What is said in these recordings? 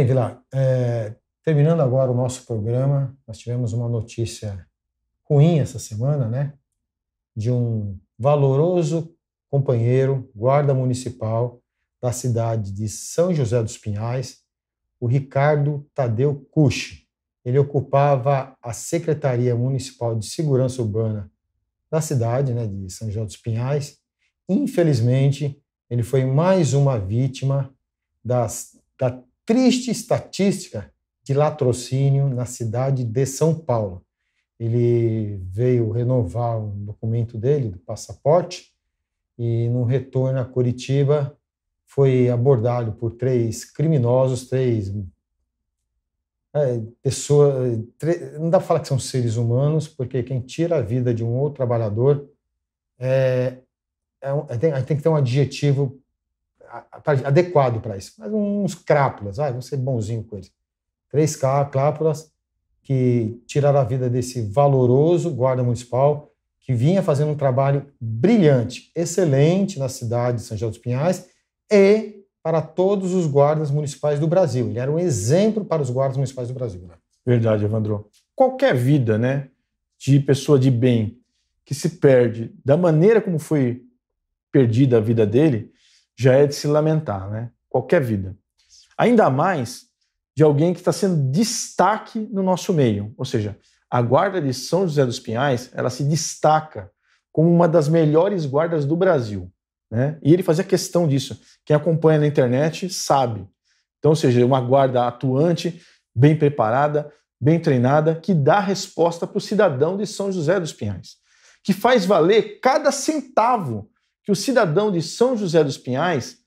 Bem, Vila, é, terminando agora o nosso programa, nós tivemos uma notícia ruim essa semana, né? De um valoroso companheiro, guarda municipal da cidade de São José dos Pinhais, o Ricardo Tadeu Cuxi. Ele ocupava a Secretaria Municipal de Segurança Urbana da cidade, né, de São José dos Pinhais. Infelizmente, ele foi mais uma vítima das, da triste estatística de latrocínio na cidade de São Paulo. Ele veio renovar um documento dele, do passaporte, e no retorno a Curitiba foi abordado por três criminosos, três é, pessoas, não dá para falar que são seres humanos, porque quem tira a vida de um outro trabalhador é, é, é tem, tem que ter um adjetivo Tá adequado para isso. Mas uns crápulas, ah, vamos ser bonzinho com eles. Três crápulas que tiraram a vida desse valoroso guarda municipal que vinha fazendo um trabalho brilhante, excelente na cidade de São José dos Pinhais e para todos os guardas municipais do Brasil. Ele era um exemplo para os guardas municipais do Brasil. Né? Verdade, Evandro. Qualquer vida, né, de pessoa de bem que se perde da maneira como foi perdida a vida dele, já é de se lamentar, né? Qualquer vida. Ainda mais de alguém que está sendo destaque no nosso meio. Ou seja, a guarda de São José dos Pinhais, ela se destaca como uma das melhores guardas do Brasil. Né? E ele fazia questão disso. Quem acompanha na internet sabe. Então, ou seja, uma guarda atuante, bem preparada, bem treinada, que dá resposta para o cidadão de São José dos Pinhais, que faz valer cada centavo que o cidadão de São José dos Pinhais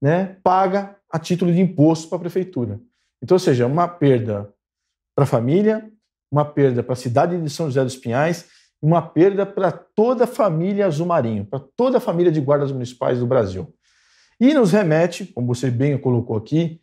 né, paga a título de imposto para a prefeitura. Então, ou seja, uma perda para a família, uma perda para a cidade de São José dos Pinhais, uma perda para toda a família Azul Marinho, para toda a família de guardas municipais do Brasil. E nos remete, como você bem colocou aqui,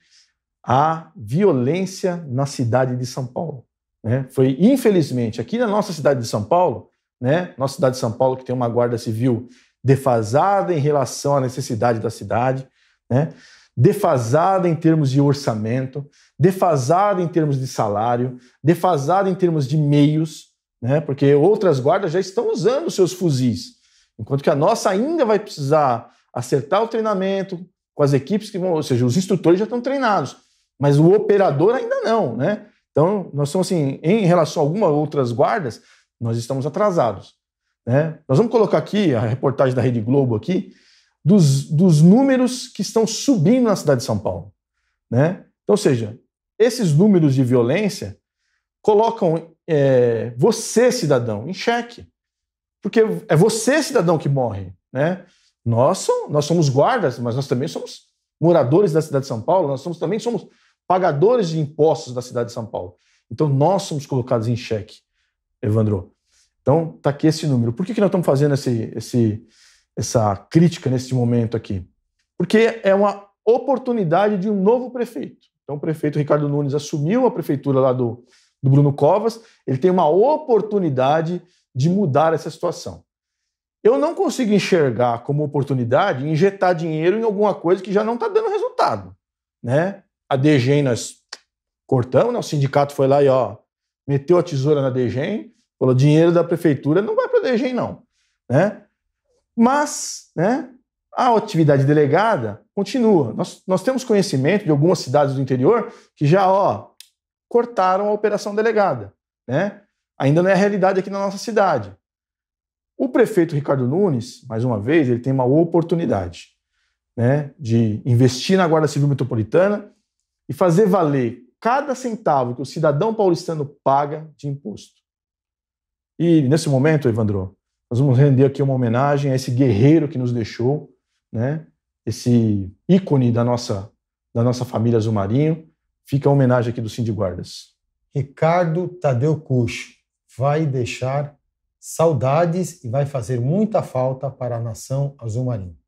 à violência na cidade de São Paulo. Né? Foi, infelizmente, aqui na nossa cidade de São Paulo, né? nossa cidade de São Paulo, que tem uma guarda civil defasada em relação à necessidade da cidade, né? defasada em termos de orçamento, defasada em termos de salário, defasada em termos de meios, né? porque outras guardas já estão usando seus fuzis, enquanto que a nossa ainda vai precisar acertar o treinamento com as equipes que vão, ou seja, os instrutores já estão treinados, mas o operador ainda não, né? Então, nós somos assim, em relação a algumas outras guardas, nós estamos atrasados. Né? Nós vamos colocar aqui a reportagem da Rede Globo aqui dos, dos números que estão subindo na cidade de São Paulo. Né? Então, ou seja, esses números de violência colocam é, você, cidadão, em xeque. Porque é você, cidadão, que morre. Né? Nós, nós somos guardas, mas nós também somos moradores da cidade de São Paulo, nós somos, também somos pagadores de impostos da cidade de São Paulo. Então, nós somos colocados em xeque, Evandro. Então, está aqui esse número. Por que, que nós estamos fazendo esse, esse, essa crítica nesse momento aqui? Porque é uma oportunidade de um novo prefeito. Então, o prefeito Ricardo Nunes assumiu a prefeitura lá do, do Bruno Covas, ele tem uma oportunidade de mudar essa situação. Eu não consigo enxergar como oportunidade injetar dinheiro em alguma coisa que já não está dando resultado. Né? A DGEM nós cortamos, né? o sindicato foi lá e ó, meteu a tesoura na DGEM, Falou, dinheiro da prefeitura não vai para a DGEM, não. Né? Mas né, a atividade delegada continua. Nós, nós temos conhecimento de algumas cidades do interior que já ó, cortaram a operação delegada. Né? Ainda não é a realidade aqui na nossa cidade. O prefeito Ricardo Nunes, mais uma vez, ele tem uma oportunidade né, de investir na Guarda Civil Metropolitana e fazer valer cada centavo que o cidadão paulistano paga de imposto. E nesse momento, Evandro, nós vamos render aqui uma homenagem a esse guerreiro que nos deixou, né? Esse ícone da nossa da nossa família Azul Marinho. Fica a homenagem aqui do Cindy Guardas. Ricardo Tadeu Cuxo vai deixar saudades e vai fazer muita falta para a nação Azul Marinho.